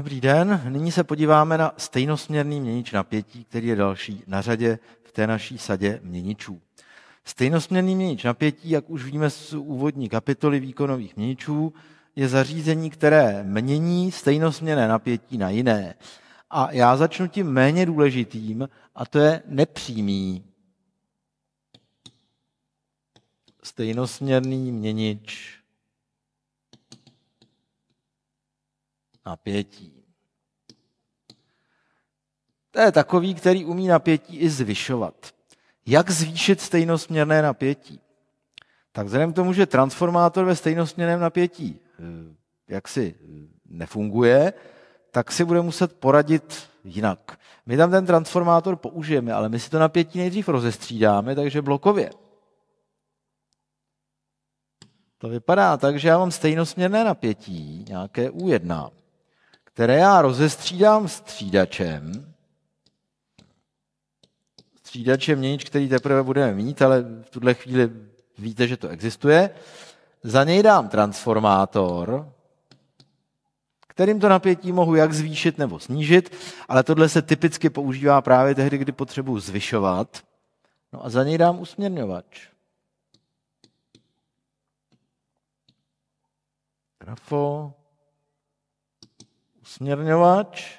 Dobrý den, nyní se podíváme na stejnosměrný měnič napětí, který je další na řadě v té naší sadě měničů. Stejnosměrný měnič napětí, jak už víme z úvodní kapitoly výkonových měničů, je zařízení, které mění stejnosměrné napětí na jiné. A já začnu tím méně důležitým, a to je nepřímý stejnosměrný měnič napětí. To je takový, který umí napětí i zvyšovat. Jak zvýšit stejnosměrné napětí? Tak vzhledem k tomu, že transformátor ve stejnosměrném napětí eh, jaksi eh, nefunguje, tak si bude muset poradit jinak. My tam ten transformátor použijeme, ale my si to napětí nejdřív rozestřídáme, takže blokově. To vypadá tak, že já mám stejnosměrné napětí, nějaké U1 které já rozestřídám střídačem, je měnič, který teprve budeme mít, ale v tuhle chvíli víte, že to existuje, za něj dám transformátor, kterým to napětí mohu jak zvýšit nebo snížit, ale tohle se typicky používá právě tehdy, kdy potřebuji zvyšovat. No a za něj dám usměrňovač. Grafo, směrňovač.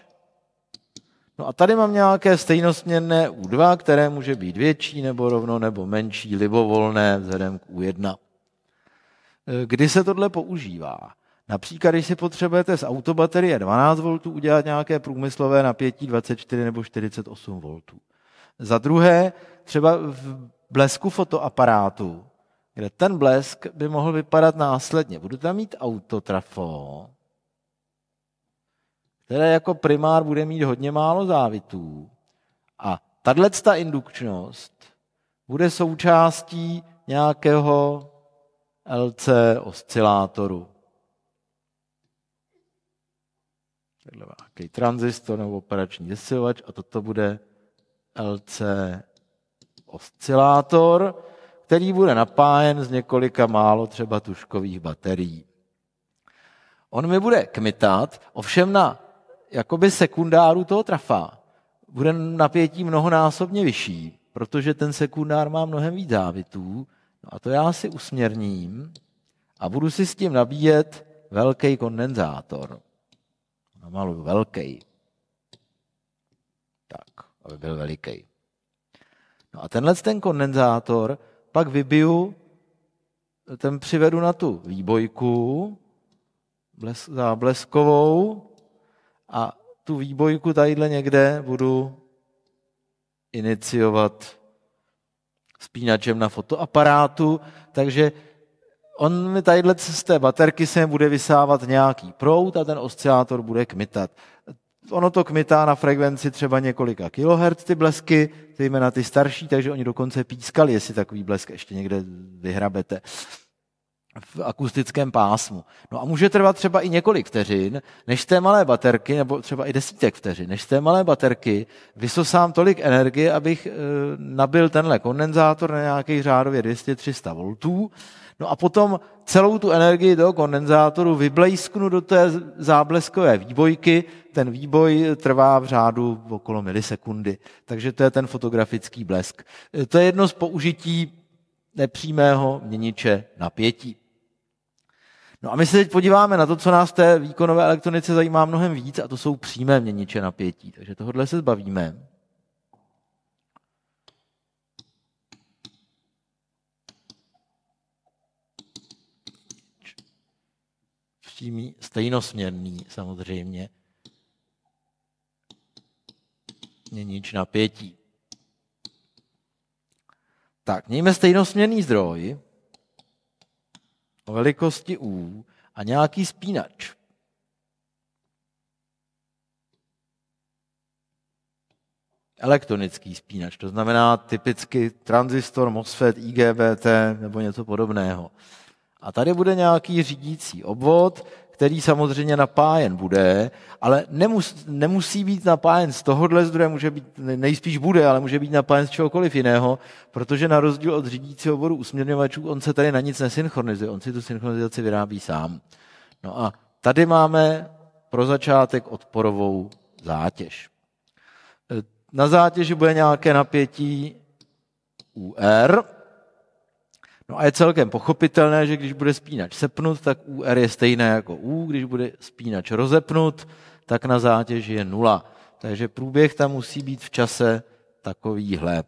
No a tady mám nějaké stejnosměrné U2, které může být větší nebo rovno nebo menší, libovolné vzhledem k U1. E, kdy se tohle používá? Například, když si potřebujete z autobaterie 12V udělat nějaké průmyslové napětí 24 nebo 48V. Za druhé, třeba v blesku fotoaparátu, kde ten blesk by mohl vypadat následně. Budu tam mít autotrafo, které jako primár bude mít hodně málo závitů. A tahle ta indukčnost bude součástí nějakého LC oscilátoru. nějaký transistor nebo operační zesilovač a toto bude LC oscilátor, který bude napájen z několika málo třeba tuškových baterií. On mi bude kmitat, ovšem na jakoby sekundáru toho trafa bude napětí mnohonásobně vyšší, protože ten sekundár má mnohem víc závitů. No a to já si usměrním a budu si s tím nabíjet velký kondenzátor. Malu velký. Tak, aby byl veliký. No a tenhle ten kondenzátor pak vybiju, ten přivedu na tu výbojku zábleskovou. bleskovou a tu výbojku tadyhle někde budu iniciovat spínačem na fotoaparátu, takže on mi tadyhle z té baterky se bude vysávat nějaký prout a ten oscilátor bude kmitat. Ono to kmitá na frekvenci třeba několika kilohertz ty blesky, zejména ty starší, takže oni dokonce pískali, jestli takový blesk ještě někde vyhrabete v akustickém pásmu. No a může trvat třeba i několik vteřin, než té malé baterky, nebo třeba i desítek vteřin, než té malé baterky vysosám tolik energie, abych e, nabil tenhle kondenzátor na nějaký řádově 200-300 voltů, no a potom celou tu energii do kondenzátoru vyblejsknu do té zábleskové výbojky, ten výboj eh, trvá v řádu okolo milisekundy, takže to je ten fotografický blesk. Eh, to je jedno z použití nepřímého měniče napětí. No a my se teď podíváme na to, co nás v té výkonové elektronice zajímá mnohem víc, a to jsou přímé měniče napětí. Takže tohle se zbavíme. Přímý, stejnosměrný samozřejmě. Měnič napětí. Tak, mějme stejnosměrný zdroj velikosti U a nějaký spínač. Elektronický spínač, to znamená typicky transistor, MOSFET, IGBT nebo něco podobného. A tady bude nějaký řídící obvod, který samozřejmě napájen bude, ale nemus, nemusí být napájen z tohohle zdroje, může být, nejspíš bude, ale může být napájen z čehokoliv jiného, protože na rozdíl od řídícího oboru usměrňovačů, on se tady na nic nesynchronizuje, on si tu synchronizaci vyrábí sám. No a tady máme pro začátek odporovou zátěž. E, na zátěži bude nějaké napětí UR. No a je celkem pochopitelné, že když bude spínač sepnut, tak UR je stejné jako U, když bude spínač rozepnut, tak na zátěži je nula. Takže průběh tam musí být v čase takovýhle.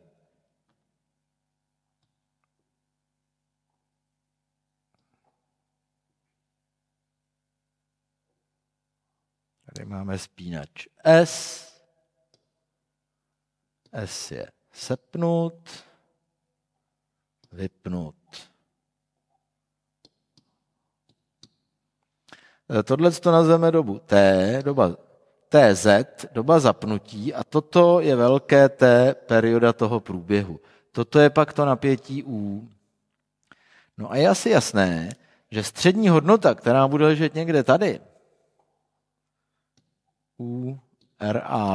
Tady máme spínač S. S je sepnut, vypnut. Eh, tohle to nazveme dobu T, doba TZ, doba zapnutí a toto je velké T, perioda toho průběhu. Toto je pak to napětí U. No a je asi jasné, že střední hodnota, která bude ležet někde tady, U,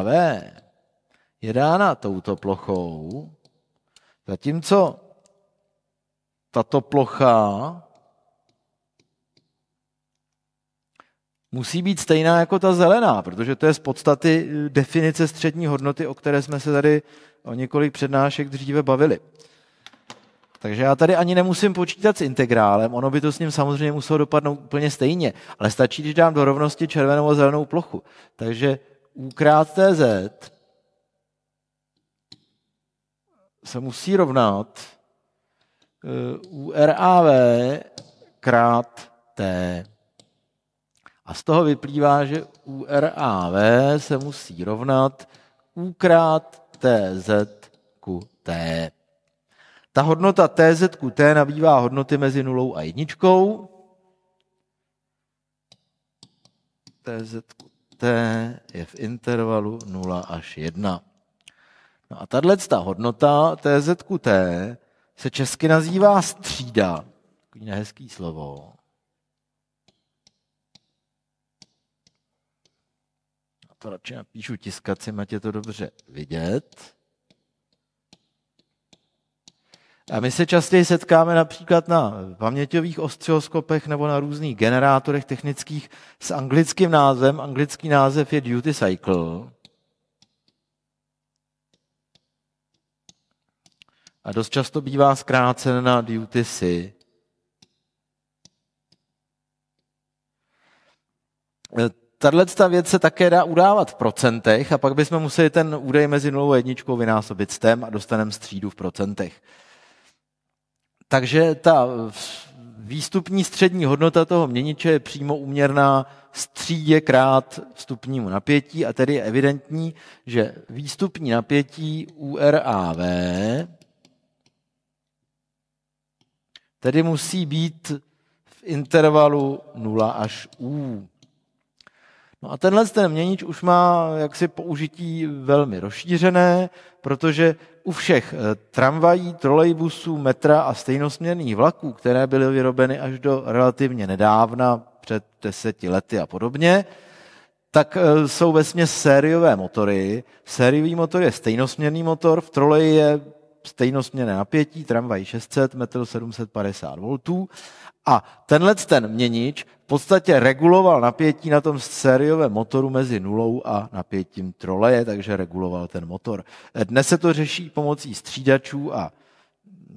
V, je dána touto plochou, zatímco tato plocha musí být stejná jako ta zelená, protože to je z podstaty eh, definice střední hodnoty, o které jsme se tady o několik přednášek dříve bavili. Takže já tady ani nemusím počítat s integrálem, ono by to s ním samozřejmě muselo dopadnout úplně stejně, ale stačí, když dám do rovnosti červenou a zelenou plochu. Takže u krát TZ se musí rovnat eh, u RAV krát T. A z toho vyplývá, že URAV se musí rovnat U krát TZ ku T. Ta hodnota TZ ku T nabývá hodnoty mezi nulou a jedničkou. TZ ku T je v intervalu 0 až 1. No a tahle hodnota TZ ku T se česky nazývá střída. Takový nehezký slovo. radši napíšu tiskacím, ať matě to dobře vidět. A my se častěji setkáme například na paměťových osciloskopech nebo na různých generátorech technických s anglickým názvem. Anglický název je duty cycle. A dost často bývá zkrácen na duty si. Tahle ta věc se také dá udávat v procentech a pak bychom museli ten údaj mezi nulovou a jedničkou vynásobit tém a dostaneme střídu v procentech. Takže ta výstupní střední hodnota toho měniče je přímo úměrná střídě krát vstupnímu napětí a tedy je evidentní, že výstupní napětí URAV tedy musí být v intervalu 0 až U. No a tenhle ten měnič už má jaksi použití velmi rozšířené, protože u všech eh, tramvají, trolejbusů, metra a stejnosměrných vlaků, které byly vyrobeny až do relativně nedávna, před deseti lety a podobně, tak eh, jsou ve sériové motory. Sériový motor je stejnosměrný motor, v troleji je stejnosměrné napětí, tramvaj 600, metr 750 V. A tenhle ten měnič podstatě reguloval napětí na tom sériovém motoru mezi nulou a napětím troleje, takže reguloval ten motor. Dnes se to řeší pomocí střídačů a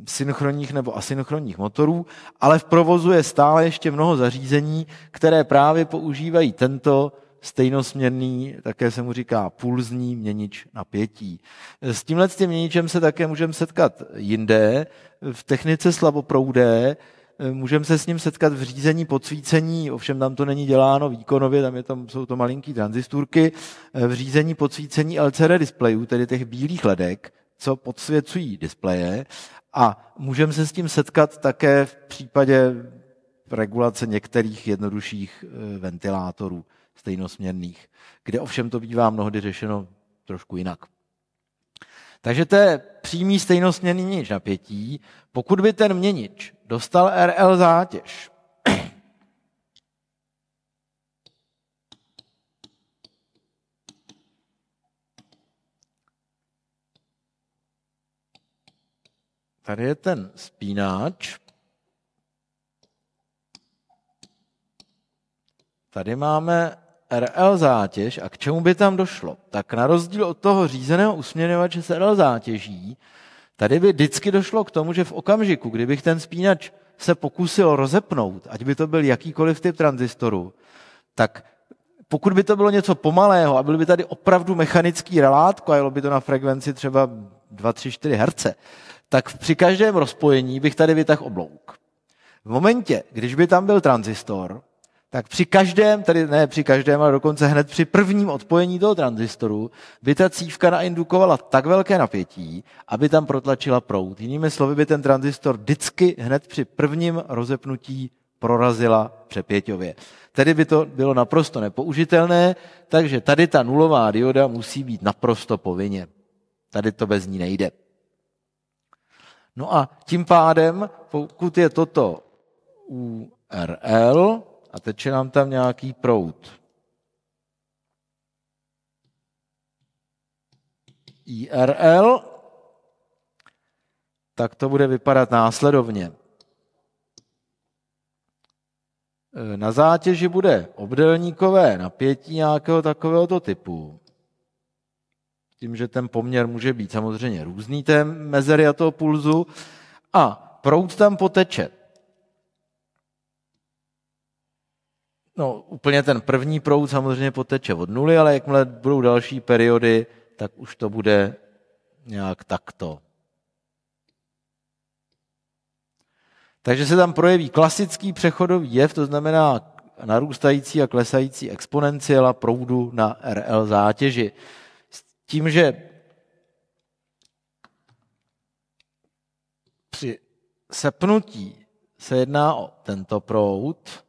synchronních nebo asynchronních motorů, ale v provozu je stále ještě mnoho zařízení, které právě používají tento stejnosměrný, také se mu říká pulzní měnič napětí. S tímhle s tím měničem se také můžeme setkat jinde, v technice slaboproudé, Eh, můžeme se s ním setkat v řízení podsvícení, ovšem tam to není děláno výkonově, tam, je, tam jsou to malinký tranzistorky, eh, v řízení podsvícení LCD displejů, tedy těch bílých ledek, co podsvěcují displeje a můžeme se s tím setkat také v případě regulace některých jednodušších eh, ventilátorů stejnosměrných, kde ovšem to bývá mnohdy řešeno trošku jinak. Takže to je přímý stejnosměrný měnič napětí, pokud by ten měnič dostal RL zátěž, Tady je ten spínáč. Tady máme RL zátěž a k čemu by tam došlo? Tak na rozdíl od toho řízeného usměrňovače s RL zátěží, tady by vždycky došlo k tomu, že v okamžiku, kdybych ten spínač se pokusil rozepnout, ať by to byl jakýkoliv typ transistoru, tak pokud by to bylo něco pomalého a byl by tady opravdu mechanický relátko a jelo by to na frekvenci třeba 2, 3, 4 Hz, tak při každém rozpojení bych tady vytahl oblouk. V momentě, když by tam byl transistor, tak při každém, tedy ne při každém, ale dokonce hned při prvním odpojení toho transistoru, by ta cívka naindukovala tak velké napětí, aby tam protlačila proud. Jinými slovy by ten transistor vždycky hned při prvním rozepnutí prorazila přepěťově. Tedy by to bylo naprosto nepoužitelné, takže tady ta nulová dioda musí být naprosto povinně. Tady to bez ní nejde. No a tím pádem, pokud je toto URL, a teče nám tam nějaký prout. IRL, tak to bude vypadat následovně. E, na zátěži bude obdelníkové napětí nějakého takového typu. Tím, že ten poměr může být samozřejmě různý té mezery a toho pulzu. A proud tam poteče. No, úplně ten první proud samozřejmě poteče od nuly, ale jakmile budou další periody, tak už to bude nějak takto. Takže se tam projeví klasický přechodový jev, to znamená narůstající a klesající exponenciála proudu na RL zátěži. S tím, že při sepnutí se jedná o tento proud,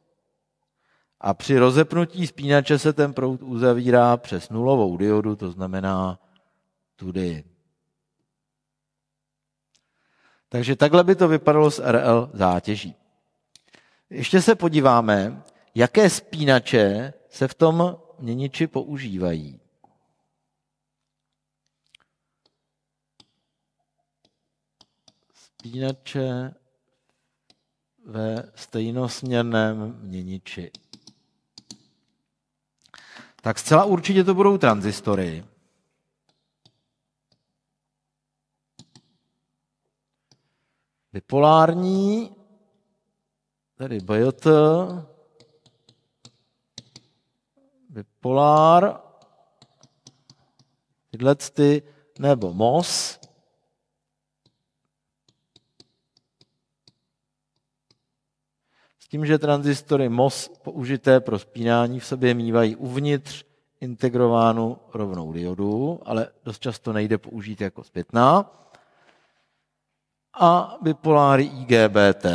a při rozepnutí spínače se ten proud uzavírá přes nulovou diodu, to znamená tudy. Takže takhle by to vypadalo s RL zátěží. Ještě se podíváme, jaké spínače se v tom měniči používají. Spínače ve stejnosměrném měniči tak zcela určitě to budou tranzistory. Bipolární, tady BJT, bipolár, tyhle ty, nebo MOS, tím, že tranzistory MOS použité pro spínání v sobě mývají uvnitř integrovánu rovnou diodu, ale dost často nejde použít jako zpětná, a bipoláry IGBT.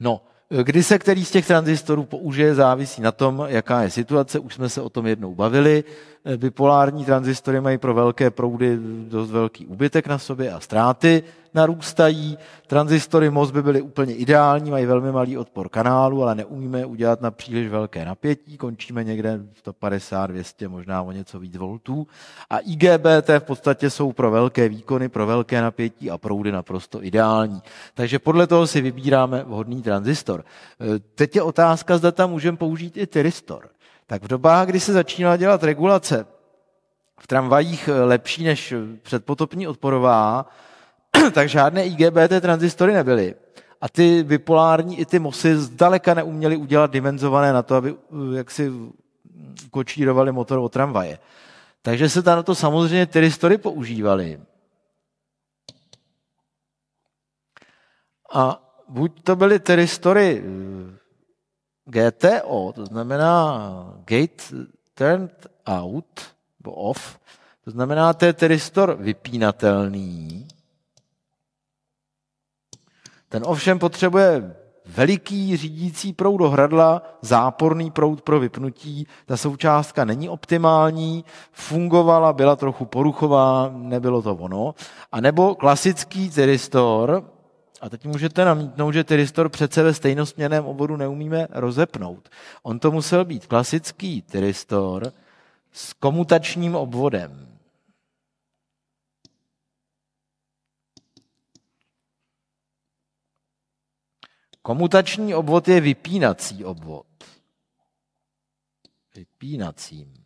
No, kdy se který z těch tranzistorů použije, závisí na tom, jaká je situace. Už jsme se o tom jednou bavili. Eh, bipolární tranzistory mají pro velké proudy dost velký úbytek na sobě a ztráty narůstají. Tranzistory MOS by byly úplně ideální, mají velmi malý odpor kanálu, ale neumíme udělat na příliš velké napětí, končíme někde 150, 200, možná o něco víc voltů. A IGBT v podstatě jsou pro velké výkony, pro velké napětí a proudy naprosto ideální. Takže podle toho si vybíráme vhodný tranzistor. Eh, teď je otázka, zda tam můžeme použít i tyristor tak v dobách, kdy se začínala dělat regulace v tramvajích eh, lepší než předpotopní odporová, tak žádné IGBT tranzistory nebyly. A ty bipolární i ty mosy zdaleka neuměly udělat dimenzované na to, aby eh, jak si kočírovali motor o tramvaje. Takže se tam na to samozřejmě tyristory používaly. A buď to byly tyristory eh, GTO, to znamená Gate Turned Out, nebo Off, to znamená to je teristor vypínatelný. Ten ovšem potřebuje veliký řídící proud do hradla, záporný proud pro vypnutí. Ta součástka není optimální, fungovala, byla trochu poruchová, nebylo to ono. A nebo klasický teristor, a teď můžete namítnout, že tyristor přece ve stejnosměrném oboru neumíme rozepnout. On to musel být klasický tyristor s komutačním obvodem. Komutační obvod je vypínací obvod. Vypínacím.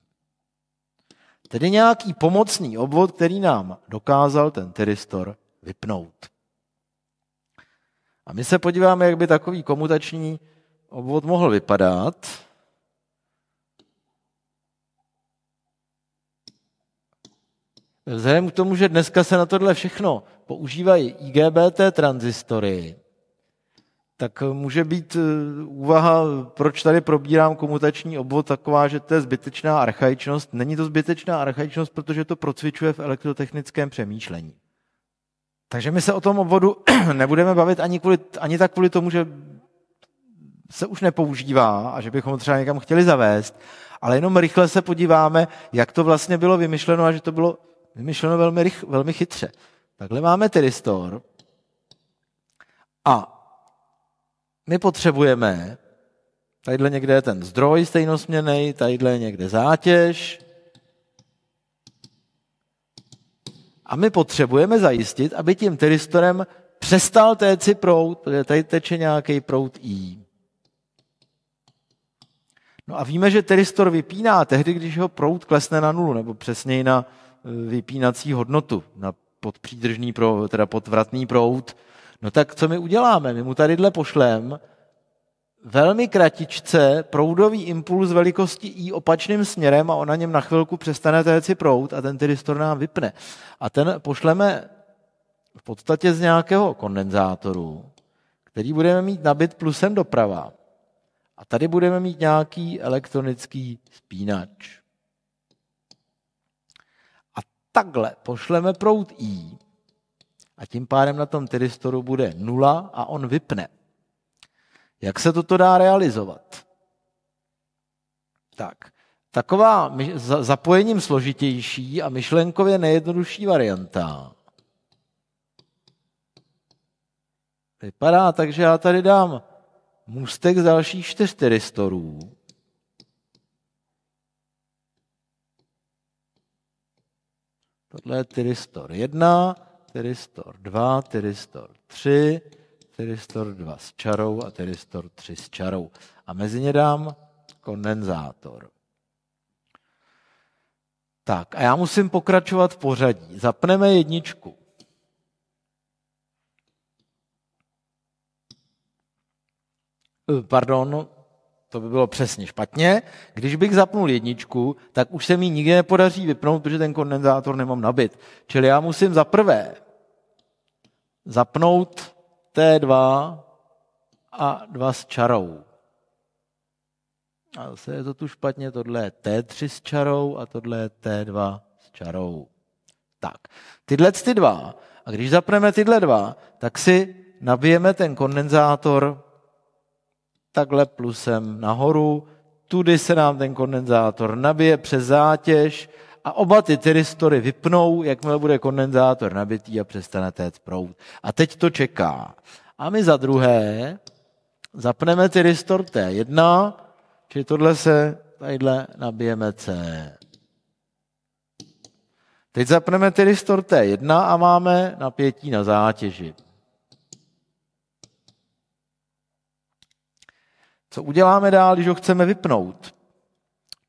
Tedy nějaký pomocný obvod, který nám dokázal ten tyristor vypnout. A my se podíváme, jak by takový komutační obvod mohl vypadat. Vzhledem k tomu, že dneska se na tohle všechno používají IGBT tranzistory, tak může být eh, úvaha, proč tady probírám komutační obvod taková, že to je zbytečná archaičnost. Není to zbytečná archaičnost, protože to procvičuje v elektrotechnickém přemýšlení. Takže my se o tom obvodu nebudeme bavit ani, kvůli, ani tak kvůli tomu, že se už nepoužívá a že bychom ho třeba někam chtěli zavést, ale jenom rychle se podíváme, jak to vlastně bylo vymyšleno a že to bylo vymyšleno velmi, rych, velmi chytře. Takhle máme Tyristor a my potřebujeme, tadyhle někde je ten zdroj stejnosměrný, tadyhle někde zátěž, A my potřebujeme zajistit, aby tím teristorem přestal téci prout, protože tady teče nějaký prout I. No a víme, že teristor vypíná tehdy, když ho prout klesne na nulu, nebo přesněji na e, vypínací hodnotu, na podpřídržný teda podvratný prout. No tak co my uděláme? My mu tadyhle pošlem velmi kratičce proudový impuls velikosti I opačným směrem a on na něm na chvilku přestane téci proud a ten tyristor nám vypne. A ten pošleme v podstatě z nějakého kondenzátoru, který budeme mít nabit plusem doprava. A tady budeme mít nějaký elektronický spínač. A takhle pošleme proud I a tím pádem na tom tyristoru bude nula a on vypne. Jak se toto dá realizovat? Tak, taková zapojením složitější a myšlenkově nejjednodušší varianta vypadá tak, že já tady dám můstek z dalších čtyř teristorů. Tohle je teristor 1, teristor 2, teristor 3, Tyristor 2 s čarou a Tyristor 3 s čarou. A mezi ně dám kondenzátor. Tak a já musím pokračovat v pořadí. Zapneme jedničku. Eh, pardon, to by bylo přesně špatně. Když bych zapnul jedničku, tak už se mi nikdy nepodaří vypnout, protože ten kondenzátor nemám nabit. Čili já musím za prvé zapnout T2 a dva s čarou. A zase je to tu špatně, tohle je T3 s čarou a tohle je T2 s čarou. Tak, tyhle ty dva, a když zapneme tyhle dva, tak si nabijeme ten kondenzátor takhle plusem nahoru, tudy se nám ten kondenzátor nabije přes zátěž a oba ty tyristory vypnou, jakmile bude kondenzátor nabitý a přestane téct prout. A teď to čeká. A my za druhé zapneme tyristor T1, čili tohle se tadyhle nabijeme C. Teď zapneme tyristor T1 a máme napětí na zátěži. Co uděláme dál, když ho chceme vypnout?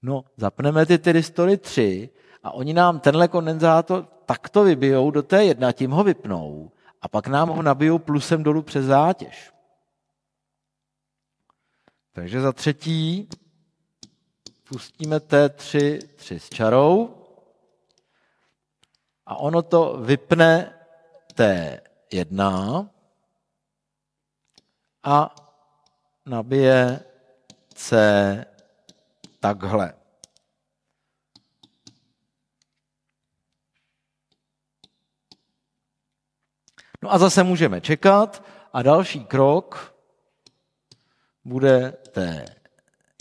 No, zapneme ty tyristory 3 a oni nám tenhle kondenzátor takto vybijou do té jedna, tím ho vypnou a pak nám ho nabijou plusem dolů přes zátěž. Takže za třetí pustíme T3 3 s čarou a ono to vypne T1 a nabije C takhle. No a zase můžeme čekat a další krok bude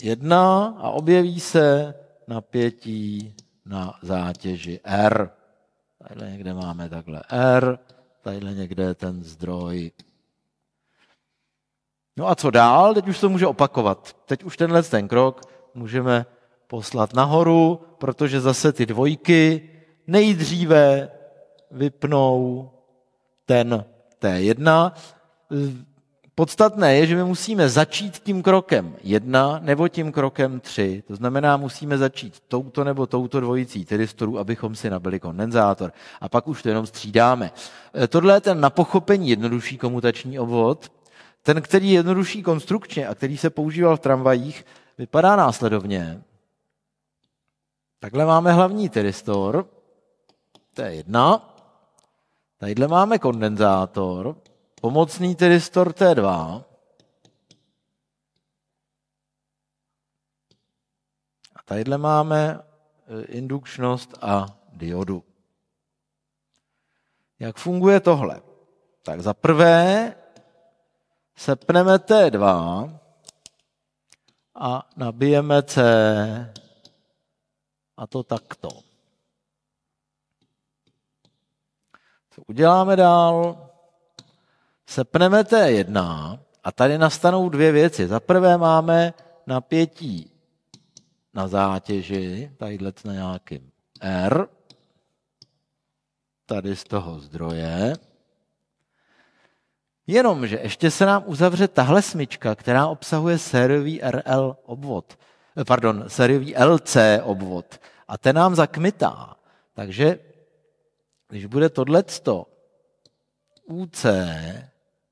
T1 a objeví se napětí na zátěži R. Tady někde máme takhle R, tady někde ten zdroj. No a co dál? Teď už to může opakovat. Teď už tenhle ten krok můžeme poslat nahoru, protože zase ty dvojky nejdříve vypnou ten T1. Podstatné je, že my musíme začít tím krokem jedna nebo tím krokem tři. To znamená, musíme začít touto nebo touto dvojicí tyristorů, abychom si nabili kondenzátor. A pak už to jenom střídáme. E, tohle je ten na pochopení jednodušší komutační obvod. Ten, který je jednodušší konstrukčně a který se používal v tramvajích, vypadá následovně. Takhle máme hlavní tyristor, to je jedna, Tadyhle máme kondenzátor, pomocný tyristor T2. A tadyhle máme eh, indukčnost a diodu. Jak funguje tohle? Tak za prvé sepneme T2 a nabijeme C a to takto. co uděláme dál? Sepneme T1 a tady nastanou dvě věci. Za prvé máme napětí na zátěži, tadyhle na nějakým R, tady z toho zdroje. Jenomže ještě se nám uzavře tahle smyčka, která obsahuje sériový RL obvod, eh, pardon, sériový LC obvod a ten nám zakmitá. Takže když bude tohleto UC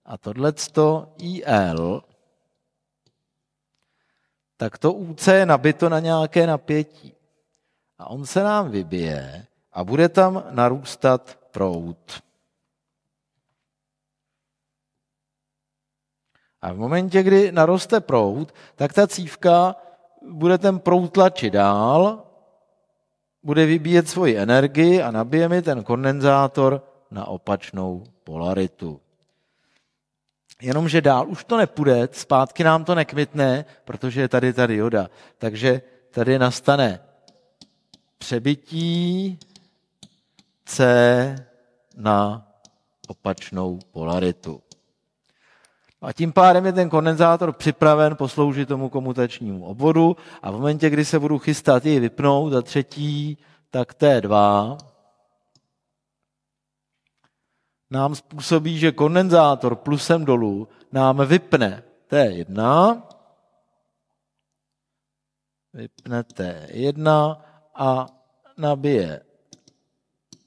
a tohleto IL, tak to UC je nabito na nějaké napětí. A on se nám vybije a bude tam narůstat prout. A v momentě, kdy naroste prout, tak ta cívka bude ten prout tlačit dál bude vybíjet svoji energii a nabije mi ten kondenzátor na opačnou polaritu. Jenomže dál už to nepůjde, zpátky nám to nekmitne, protože je tady ta dioda. Takže tady nastane přebytí C na opačnou polaritu. A tím pádem je ten kondenzátor připraven posloužit tomu komutačnímu obvodu a v momentě, kdy se budu chystat ji vypnout za třetí, tak T2 nám způsobí, že kondenzátor plusem dolů nám vypne T1, vypne T1 a nabije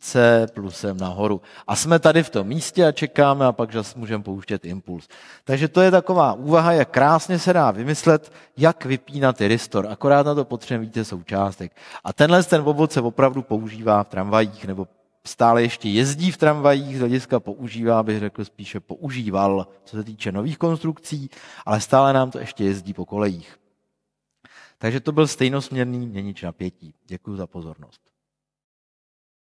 C plusem nahoru. A jsme tady v tom místě a čekáme a pak zase můžeme pouštět impuls. Takže to je taková úvaha, jak krásně se dá vymyslet, jak vypínat iristor. Akorát na to potřebujeme více součástek. A tenhle ten obvod se opravdu používá v tramvajích nebo stále ještě jezdí v tramvajích, z hlediska používá, bych řekl spíše používal, co se týče nových konstrukcí, ale stále nám to ještě jezdí po kolejích. Takže to byl stejnosměrný měnič napětí. Děkuji za pozornost.